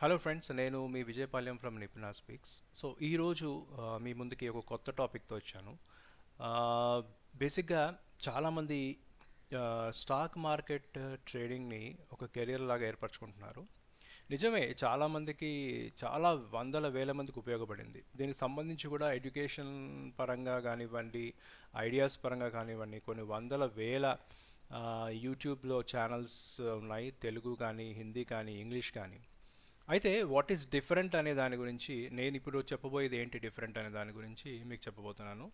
hello friends నేను మీ Vijayapalem from Nipuna speaks so ఈరోజు మీ ముందుకి ఒక కొత్త టాపిక్తో వచ్చాను బేసిక్గా చాలామంది స్టాక్ మార్కెట్ ట్రేడింగ్ని ఒక కెరీర్ లాగా ఏర్పరచుకుంటున్నారు నిజమే చాలామందికి చాలా వందల వేల మందికి ఉపయోగపడింది దీనికి సంబంధించి కూడా ఎడ్యుకేషన్ పరంగా కానివ్వండి ఐడియాస్ పరంగా కానివ్వండి కొన్ని వందల వేల యూట్యూబ్లో ఛానల్స్ ఉన్నాయి తెలుగు కానీ హిందీ కానీ ఇంగ్లీష్ కానీ అయితే వాట్ ఈస్ డిఫరెంట్ అనే దాని గురించి నేను ఇప్పుడు చెప్పబోయేది ఏంటి డిఫరెంట్ అనే దాని గురించి మీకు చెప్పబోతున్నాను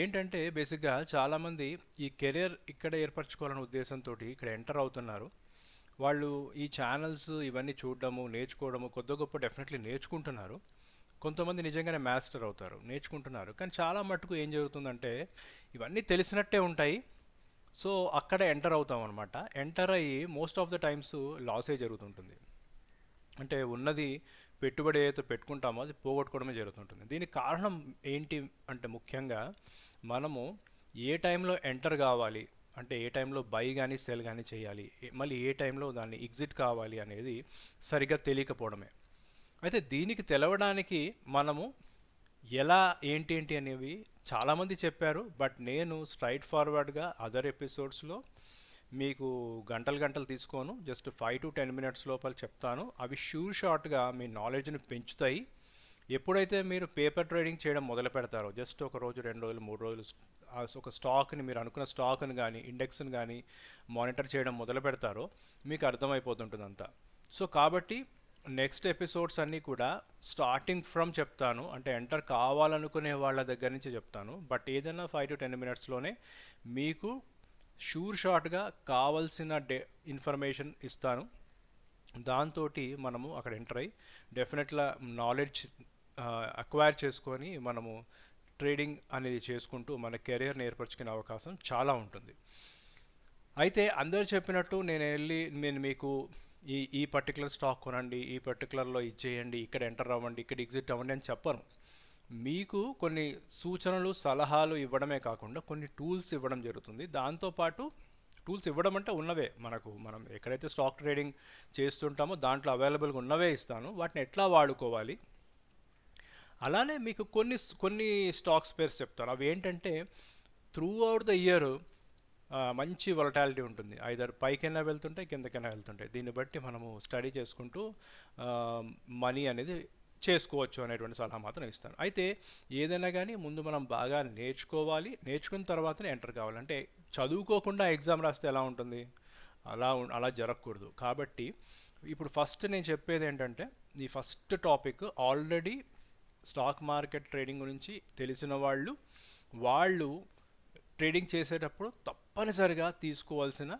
ఏంటంటే బేసిక్గా చాలామంది ఈ కెరియర్ ఇక్కడ ఏర్పరచుకోవాలనే ఉద్దేశంతో ఇక్కడ ఎంటర్ అవుతున్నారు వాళ్ళు ఈ ఛానల్స్ ఇవన్నీ చూడడము నేర్చుకోవడము కొద్ది గొప్ప డెఫినెట్లీ నేర్చుకుంటున్నారు కొంతమంది నిజంగానే మాస్టర్ అవుతారు నేర్చుకుంటున్నారు కానీ చాలా మటుకు ఏం జరుగుతుందంటే ఇవన్నీ తెలిసినట్టే ఉంటాయి సో అక్కడ ఎంటర్ అవుతాం అనమాట ఎంటర్ అయ్యి మోస్ట్ ఆఫ్ ద టైమ్స్ లాసే జరుగుతుంటుంది అంటే ఉన్నది పెట్టుబడి ఏదైతే పెట్టుకుంటామో అది పోగొట్టుకోవడమే జరుగుతుంటుంది దీనికి కారణం ఏంటి అంటే ముఖ్యంగా మనము ఏ టైంలో ఎంటర్ కావాలి అంటే ఏ టైంలో బై కానీ సెల్ కానీ చేయాలి మళ్ళీ ఏ టైంలో దాన్ని ఎగ్జిట్ కావాలి అనేది సరిగ్గా తెలియకపోవడమే అయితే దీనికి తెలవడానికి మనము ఎలా ఏంటి ఏంటి అనేవి చాలామంది చెప్పారు బట్ నేను స్ట్రైట్ ఫార్వర్డ్గా అదర్ ఎపిసోడ్స్లో మీకు గంటలు గంటలు తీసుకోను just five to ten minutes లోపల చెప్తాను అవి షూర్ షార్ట్గా మీ నాలెడ్జ్ని పెంచుతాయి ఎప్పుడైతే మీరు పేపర్ ట్రేడింగ్ చేయడం మొదలు పెడతారో జస్ట్ ఒక రోజు రెండు రోజులు మూడు రోజులు ఒక స్టాక్ని మీరు అనుకున్న స్టాక్ని కానీ ఇండెక్స్ని కానీ మానిటర్ చేయడం మొదలు పెడతారో మీకు అర్థమైపోతుంటుంది అంతా సో కాబట్టి నెక్స్ట్ ఎపిసోడ్స్ అన్నీ కూడా స్టార్టింగ్ ఫ్రమ్ చెప్తాను అంటే ఎంటర్ కావాలనుకునే వాళ్ళ దగ్గర నుంచి చెప్తాను బట్ ఏదైనా ఫైవ్ టు టెన్ మినిట్స్లోనే మీకు షూర్ షార్ట్గా కావలసిన డే ఇన్ఫర్మేషన్ ఇస్తాను దాంతో మనము అక్కడ ఎంటర్ అయ్యి డెఫినెట్లా నాలెడ్జ్ అక్వైర్ చేసుకొని మనము ట్రేడింగ్ అనేది చేసుకుంటూ మన కెరీర్ని ఏర్పరచుకునే అవకాశం చాలా ఉంటుంది అయితే అందరు చెప్పినట్టు నేను వెళ్ళి నేను మీకు ఈ ఈ పర్టికులర్ స్టాక్ కొనండి ఈ పర్టికులర్లో ఇది చేయండి ఇక్కడ ఎంటర్ అవ్వండి ఇక్కడ ఎగ్జిట్ అవ్వండి అని చెప్పను మీకు కొన్ని సూచనలు సలహాలు ఇవ్వడమే కాకుండా కొన్ని టూల్స్ ఇవ్వడం జరుగుతుంది దాంతోపాటు టూల్స్ ఇవ్వడం అంటే ఉన్నవే మనకు మనం ఎక్కడైతే స్టాక్ ట్రేడింగ్ చేస్తుంటామో దాంట్లో అవైలబుల్గా ఉన్నవే ఇస్తాను వాటిని ఎట్లా వాడుకోవాలి అలానే మీకు కొన్ని కొన్ని స్టాక్స్ పేర్స్ చెప్తాను అవి ఏంటంటే త్రూ అవుట్ ద ఇయర్ మంచి వొలటాలిటీ ఉంటుంది ఐదారు పైకైనా వెళ్తుంటాయి కిందకైనా వెళ్తుంటాయి దీన్ని బట్టి మనము స్టడీ చేసుకుంటూ మనీ అనేది చేసుకోవచ్చు అనేటువంటి సలహా మాత్రం ఇస్తాను అయితే ఏదైనా కానీ ముందు మనం బాగా నేర్చుకోవాలి నేర్చుకున్న తర్వాతనే ఎంటర్ కావాలంటే చదువుకోకుండా ఎగ్జామ్ రాస్తే ఎలా ఉంటుంది అలా అలా జరగకూడదు కాబట్టి ఇప్పుడు ఫస్ట్ నేను చెప్పేది ఏంటంటే ఈ first topic already stock market trading గురించి తెలిసిన వాళ్ళు వాళ్ళు ట్రేడింగ్ చేసేటప్పుడు తప్పనిసరిగా తీసుకోవాల్సిన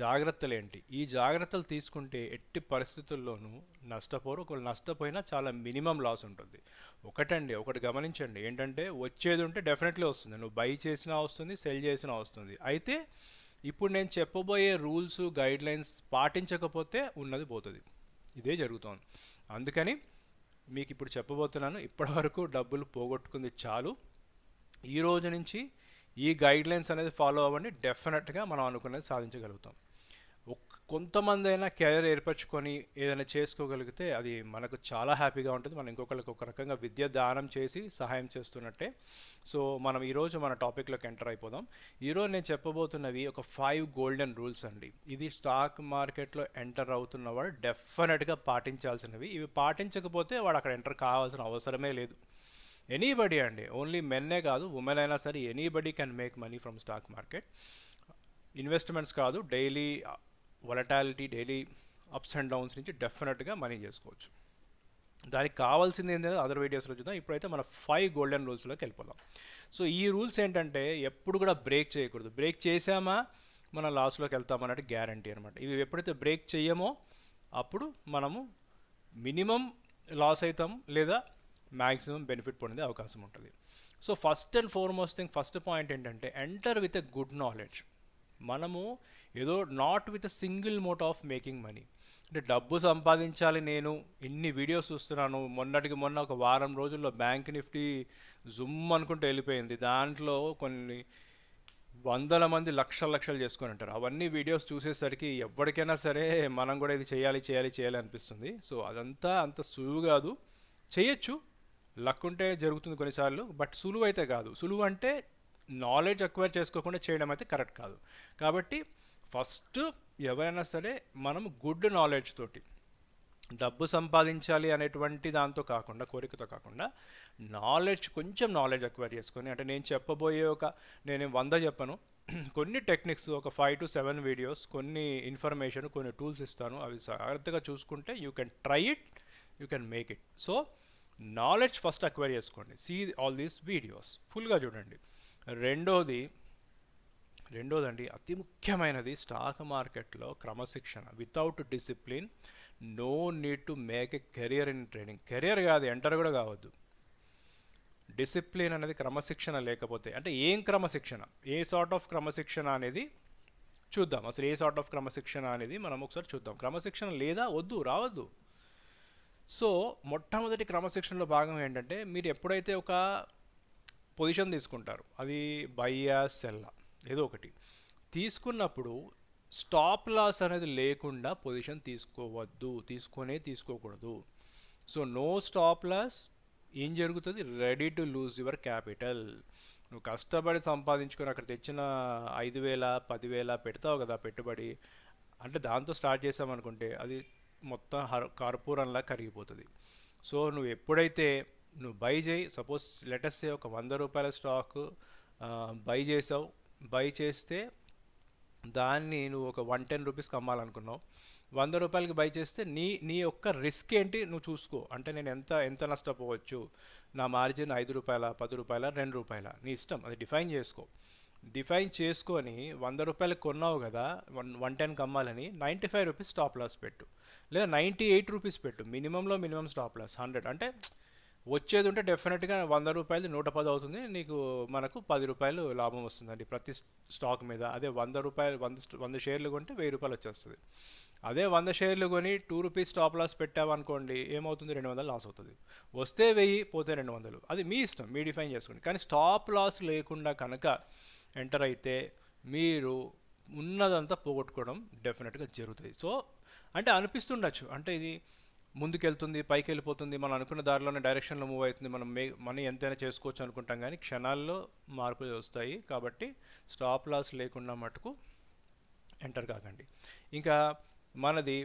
జాగ్రత్తలు ఏంటి ఈ జాగ్రత్తలు తీసుకుంటే ఎట్టి పరిస్థితుల్లోనూ నష్టపోరు ఒకవేళ నష్టపోయినా చాలా మినిమం లాస్ ఉంటుంది ఒకటండి ఒకటి గమనించండి ఏంటంటే వచ్చేది ఉంటే డెఫినెట్లీ వస్తుంది నువ్వు బై చేసినా వస్తుంది సెల్ చేసినా వస్తుంది అయితే ఇప్పుడు నేను చెప్పబోయే రూల్స్ గైడ్లైన్స్ పాటించకపోతే ఉన్నది పోతుంది ఇదే జరుగుతోంది అందుకని మీకు ఇప్పుడు చెప్పబోతున్నాను ఇప్పటివరకు డబ్బులు పోగొట్టుకుంది చాలు ఈ రోజు నుంచి ఈ గైడ్లైన్స్ అనేది ఫాలో అవ్వండి డెఫినెట్గా మనం అనుకునేది సాధించగలుగుతాం కొంతమంది అయినా కెరీర్ ఏర్పరచుకొని ఏదైనా చేసుకోగలిగితే అది మనకు చాలా హ్యాపీగా ఉంటుంది మనం ఇంకొకరికి ఒక రకంగా విద్య దానం చేసి సహాయం చేస్తున్నట్టే సో మనం ఈరోజు మన టాపిక్లోకి ఎంటర్ అయిపోదాం ఈరోజు నేను చెప్పబోతున్నవి ఒక ఫైవ్ గోల్డెన్ రూల్స్ అండి ఇది స్టాక్ మార్కెట్లో ఎంటర్ అవుతున్న వాడు డెఫినెట్గా పాటించాల్సినవి ఇవి పాటించకపోతే వాడు అక్కడ ఎంటర్ కావాల్సిన అవసరమే లేదు ఎనీబడి అండి ఓన్లీ మెన్నే కాదు ఉమెన్ అయినా సరే anybody can make money from stock market investments కాదు daily volatility daily ups and downs నుంచి డెఫినెట్గా మనీ చేసుకోవచ్చు దానికి కావాల్సింది ఏంటంటే అదర్ వీడియోస్లో చూద్దాం ఇప్పుడైతే మన ఫైవ్ గోల్డెన్ రూల్స్లోకి వెళ్ళిపోదాం సో ఈ రూల్స్ ఏంటంటే ఎప్పుడు కూడా బ్రేక్ చేయకూడదు బ్రేక్ చేసామా మనం లాస్లోకి వెళ్తాం అన్నట్టు గ్యారంటీ అనమాట ఇవి ఎప్పుడైతే బ్రేక్ చేయమో అప్పుడు మనము మినిమం లాస్ అవుతాం లేదా మ్యాక్సిమం బెనిఫిట్ పొందే అవకాశం ఉంటుంది so first and foremost thing first point ఏంటంటే enter with a good knowledge మనము ఏదో not with single motto of making money అంటే డబ్బు సంపాదించాలి నేను ఇన్ని వీడియోస్ చూస్తున్నాను మొన్నటికి మొన్న ఒక వారం రోజుల్లో బ్యాంక్ నిఫ్టీ జుమ్ అనుకుంటే వెళ్ళిపోయింది దాంట్లో కొన్ని వందల మంది లక్షల లక్షలు చేసుకొని ఉంటారు అవన్నీ వీడియోస్ చూసేసరికి ఎవరికైనా సరే మనం కూడా ఇది చేయాలి చేయాలి చేయాలి అనిపిస్తుంది సో అదంతా అంత సులువు కాదు చేయొచ్చు లక్ ఉంటే జరుగుతుంది కొన్నిసార్లు బట్ సులువు అయితే కాదు సులువు అంటే నాలెడ్జ్ అక్వైర్ చేసుకోకుండా చేయడం అయితే కరెక్ట్ కాదు కాబట్టి ఫస్ట్ ఎవరైనా సరే మనం గుడ్ నాలెడ్జ్ తోటి డబ్బు సంపాదించాలి అనేటువంటి దాంతో కాకుండా కోరికతో కాకుండా నాలెడ్జ్ కొంచెం నాలెడ్జ్ అక్వైర్ చేసుకొని అంటే నేను చెప్పబోయే ఒక నేను వంద చెప్పను కొన్ని టెక్నిక్స్ ఒక ఫైవ్ టు సెవెన్ వీడియోస్ కొన్ని ఇన్ఫర్మేషన్ కొన్ని టూల్స్ ఇస్తాను అవి జాగ్రత్తగా చూసుకుంటే you can try it you can make it so knowledge first acquire చేసుకోండి సీ ఆల్ దీస్ వీడియోస్ ఫుల్గా చూడండి రెండోది రెండోదండి అతి ముఖ్యమైనది స్టాక్ మార్కెట్లో క్రమశిక్షణ without discipline no need to make a career in trading career కాదు ఎంటర్ కూడా కావద్దు డిసిప్లిన్ అనేది క్రమశిక్షణ లేకపోతే అంటే ఏం క్రమశిక్షణ ఏ సార్ట్ ఆఫ్ క్రమశిక్షణ అనేది చూద్దాం అసలు ఏ సార్ట్ ఆఫ్ క్రమశిక్షణ అనేది మనం ఒకసారి చూద్దాం క్రమశిక్షణ లేదా వద్దు రావద్దు సో మొట్టమొదటి క్రమశిక్షణలో భాగం ఏంటంటే మీరు ఎప్పుడైతే ఒక పొజిషన్ తీసుకుంటారు అది బయ్యా సెల్లా ఏదో ఒకటి తీసుకున్నప్పుడు స్టాప్ లాస్ అనేది లేకుండా పొజిషన్ తీసుకోవద్దు తీసుకొనే తీసుకోకూడదు సో నో స్టాప్ లాస్ ఏం జరుగుతుంది ready to lose your capital నువ్వు కష్టపడి సంపాదించుకొని అక్కడ తెచ్చిన ఐదు వేల పదివేల పెడతావు కదా పెట్టుబడి అంటే దాంతో స్టార్ట్ చేసామనుకుంటే అది మొత్తం హర కార్పూరంలా కరిగిపోతుంది సో నువ్వు ఎప్పుడైతే నువ్వు బై చేయి సపోజ్ లెటర్స్ ఒక వంద రూపాయల స్టాక్ బై చేసావు బై చేస్తే దాన్ని నువ్వు ఒక వన్ టెన్ రూపీస్కి అమ్మాలనుకున్నావు వంద రూపాయలకి బై చేస్తే నీ నీ యొక్క రిస్క్ ఏంటి నువ్వు చూసుకో అంటే నేను ఎంత ఎంత నష్టపోవచ్చు నా మార్జిన్ ఐదు రూపాయల పది రూపాయల రెండు రూపాయల నీ ఇష్టం అది డిఫైన్ చేసుకో డిఫైన్ చేసుకొని వంద రూపాయలు కొన్నావు కదా వన్ వన్ టెన్ అమ్మాలని ninety five rupees stop loss పెట్టు లేదా నైంటీ ఎయిట్ రూపీస్ పెట్టు మినిమంలో మినిమం స్టాప్ లాస్ హండ్రెడ్ అంటే వచ్చేది ఉంటే డెఫినెట్గా వంద రూపాయలు నూట పది అవుతుంది నీకు మనకు పది రూపాయలు లాభం వస్తుందండి ప్రతి స్టాక్ మీద అదే వంద రూపాయలు వంద వంద షేర్లు కొంటే వెయ్యి రూపాయలు వచ్చేస్తుంది అదే వంద షేర్లు కొని టూ రూపీస్ స్టాప్ లాస్ పెట్టామనుకోండి ఏమవుతుంది రెండు వందలు లాస్ అవుతుంది వస్తే వెయ్యి పోతే రెండు వందలు అది మీ ఇష్టం మీ డిఫైన్ చేసుకోండి కానీ స్టాప్ లాస్ లేకుండా కనుక ఎంటర్ అయితే మీరు ఉన్నదంతా పోగొట్టుకోవడం డెఫినెట్గా జరుగుతుంది సో అంటే అనిపిస్తుండొచ్చు అంటే ఇది ముందుకెళ్తుంది పైకి వెళ్ళిపోతుంది మనం అనుకున్న దారిలోనే డైరెక్షన్లో మూవ్ అవుతుంది మనం మే మనీ ఎంతైనా చేసుకోవచ్చు అనుకుంటాం కానీ క్షణాల్లో మార్పులు వస్తాయి కాబట్టి స్టాప్ లాస్ లేకుండా మటుకు ఎంటర్ కాకండి ఇంకా మనది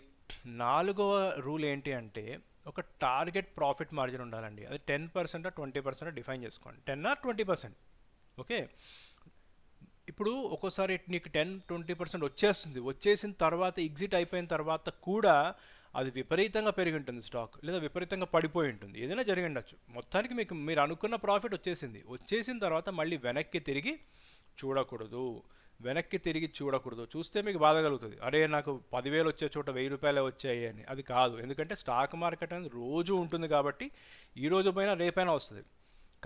నాలుగవ రూల్ ఏంటి అంటే ఒక టార్గెట్ ప్రాఫిట్ మార్జిన్ ఉండాలండి అది ten percent twenty percent define చేసుకోండి ten or twenty percent okay ఇప్పుడు ఒక్కోసారి నీకు టెన్ ట్వంటీ పర్సెంట్ వచ్చేస్తుంది వచ్చేసిన తర్వాత ఎగ్జిట్ అయిపోయిన తర్వాత కూడా అది విపరీతంగా పెరిగి ఉంటుంది స్టాక్ లేదా విపరీతంగా పడిపోయి ఉంటుంది ఏదైనా జరిగి ఉండొచ్చు మొత్తానికి మీకు మీరు అనుకున్న ప్రాఫిట్ వచ్చేసింది వచ్చేసిన తర్వాత మళ్ళీ వెనక్కి తిరిగి చూడకూడదు వెనక్కి తిరిగి చూడకూడదు చూస్తే మీకు బాధ కలుగుతుంది అరే నాకు పదివేలు వచ్చే చోట వెయ్యి రూపాయలే వచ్చాయి అని అది కాదు ఎందుకంటే స్టాక్ మార్కెట్ అనేది రోజు ఉంటుంది కాబట్టి ఈ రోజు పైన రేపైనా వస్తుంది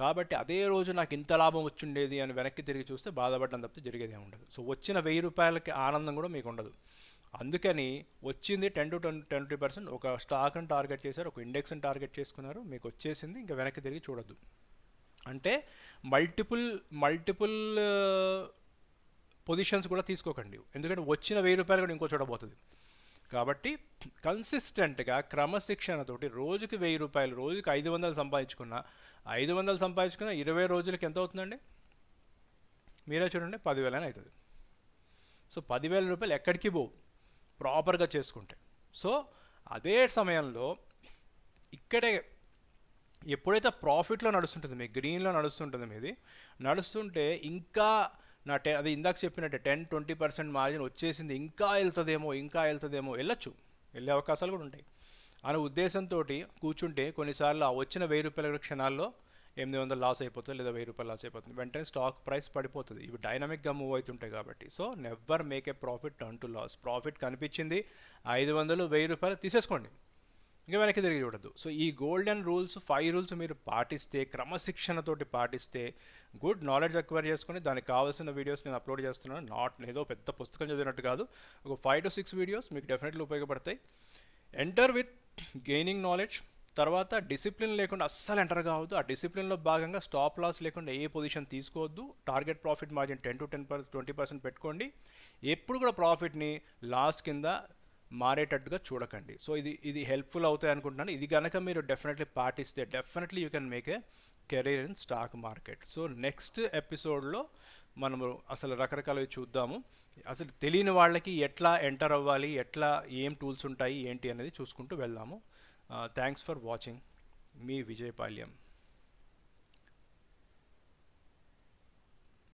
కాబట్టి అదే రోజు నాకు ఇంత లాభం వచ్చిండేది అని వెనక్కి తిరిగి చూస్తే బాధపడడం తప్పితే జరిగేదే ఉండదు సో వచ్చిన వెయ్యి రూపాయలకి ఆనందం కూడా మీకు ఉండదు అందుకని వచ్చింది ten to twenty twenty percent ఒక స్టాక్ని టార్గెట్ చేశారు ఒక ఇండెక్స్ని టార్గెట్ చేసుకున్నారు మీకు వచ్చేసింది ఇంకా వెనక్కి తిరిగి చూడొద్దు అంటే మల్టిపుల్ మల్టిపుల్ పొజిషన్స్ కూడా తీసుకోకండి ఎందుకంటే వచ్చిన వెయ్యి రూపాయలు కూడా ఇంకో చూడబోతుంది కాబట్టి కన్సిస్టెంట్గా క్రమశిక్షణతోటి రోజుకి వెయ్యి రూపాయలు రోజుకి ఐదు వందలు సంపాదించుకున్న ఐదు వందలు సంపాదించుకున్న ఇరవై రోజులకి ఎంత అవుతుందండి మీరే చూడండి పదివేలని అవుతుంది సో పదివేల రూపాయలు ఎక్కడికి పోవు ప్రాపర్గా చేసుకుంటే సో అదే సమయంలో ఇక్కడే ఎప్పుడైతే ప్రాఫిట్లో నడుస్తుంటుంది మీ గ్రీన్లో నడుస్తుంటుంది మీది నడుస్తుంటే ఇంకా నా టె అది ఇందాక చెప్పినట్టే టెన్ ట్వంటీ పర్సెంట్ మార్జిన్ వచ్చేసింది ఇంకా వెళ్తుందేమో ఇంకా వెళ్తుందేమో వెళ్ళొచ్చు వెళ్ళే అవకాశాలు కూడా ఉంటాయి అనే ఉద్దేశంతో కూర్చుంటే కొన్నిసార్లు ఆ వచ్చిన వెయ్యి రూపాయల క్షణాల్లో ఎనిమిది వందలు లాస్ అయిపోతుంది లేదా వెయ్యి రూపాయలు లాస్ అయిపోతుంది వెంటనే స్టాక్ ప్రైస్ పడిపోతుంది ఇవి డైనమిక్గా మూవ్ అవుతుంటాయి కాబట్టి so never make a profit turn to loss profit కనిపించింది ఐదు వందలు వెయ్యి రూపాయలు తీసేసుకోండి ఇంకా వెనక్కి తిరిగి చూడద్దు సో ఈ గోల్డెన్ రూల్స్ ఫైవ్ రూల్స్ మీరు పాటిస్తే క్రమశిక్షణతోటి పాటిస్తే గుడ్ నాలెడ్జ్ అక్వైర్ చేసుకుని దానికి కావాల్సిన వీడియోస్ నేను అప్లోడ్ చేస్తున్నాను నాట్ ఏదో పెద్ద పుస్తకం చదివినట్టు కాదు ఒక ఫైవ్ టు సిక్స్ వీడియోస్ మీకు డెఫినెట్లీ ఉపయోగపడతాయి ఎంటర్ విత్ గెయినింగ్ నాలెడ్జ్ తర్వాత డిసిప్లిన్ లేకుండా అస్సలు ఎంటర్ కావద్దు ఆ డిసిప్లిన్లో భాగంగా స్టాప్ లాస్ లేకుండా ఏ పొజిషన్ తీసుకోవద్దు target profit margin ten to ten per twenty percent పెట్టుకోండి ఎప్పుడు కూడా ప్రాఫిట్ని లాస్ కింద మారేటట్టుగా చూడకండి సో ఇది ఇది హెల్ప్ఫుల్ అవుతాయి అనుకుంటున్నాను ఇది కనుక మీరు డెఫినెట్లీ పాటిస్తే definitely you can make a career in stock market so next ఎపిసోడ్లో మనము అసలు రకరకాలవి చూద్దాము అసలు తెలియని వాళ్ళకి ఎట్లా ఎంటర్ అవ్వాలి ఎట్లా ఏం టూల్స్ ఉంటాయి ఏంటి అనేది చూసుకుంటూ వెళ్దాము థ్యాంక్స్ ఫర్ వాచింగ్ మీ విజయపాల్యం